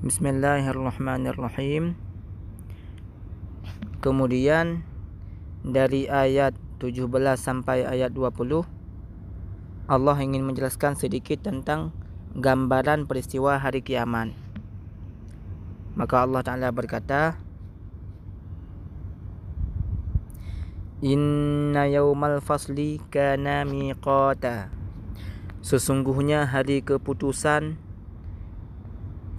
Bismillahirrahmanirrahim. Kemudian dari ayat 17 sampai ayat 20 Allah ingin menjelaskan sedikit tentang gambaran peristiwa hari kiamat. Maka Allah Taala berkata Inna yawmal fasli kana miqata Sesungguhnya hari keputusan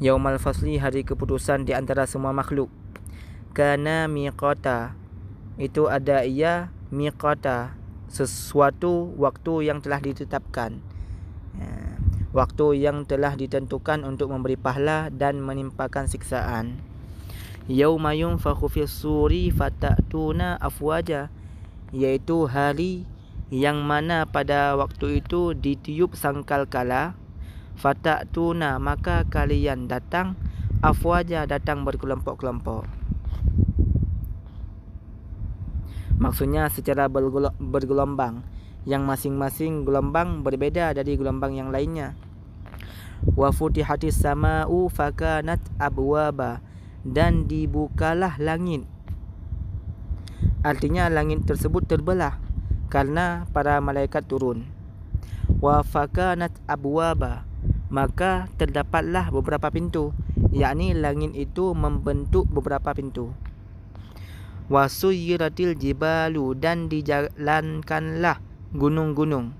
Yaumal Fasli hari keputusan di antara semua makhluk. Kana miqata. Itu ada ia miqata. Sesuatu waktu yang telah ditetapkan. Ya, waktu yang telah ditentukan untuk memberi pahala dan menimpakan siksaan. Yaumayum fakhufis suri fatatuna afwaja. Iaitu hari yang mana pada waktu itu ditiup sangkal kala. Fatak tuna maka kalian datang Afwaja datang berkelompok-kelompok Maksudnya secara bergelombang Yang masing-masing gelombang berbeda dari gelombang yang lainnya Wa futihati sama'u fakanat abwaba Dan dibukalah langit Artinya langit tersebut terbelah Karena para malaikat turun wa faqanat abwaba maka terdapatlah beberapa pintu yakni langit itu membentuk beberapa pintu Wasuyratil jibalu dan dijalankanlah gunung-gunung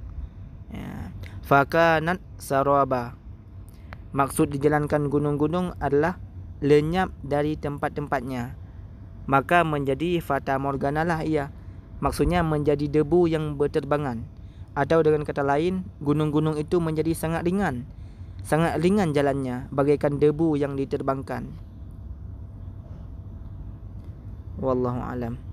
ya faqanat saraba maksud dijalankan gunung-gunung adalah lenyap dari tempat-tempatnya maka menjadi fata morganalah ia maksudnya menjadi debu yang berterbangan atau dengan kata lain, gunung-gunung itu menjadi sangat ringan. Sangat ringan jalannya bagaikan debu yang diterbangkan. Wallahu a'lam.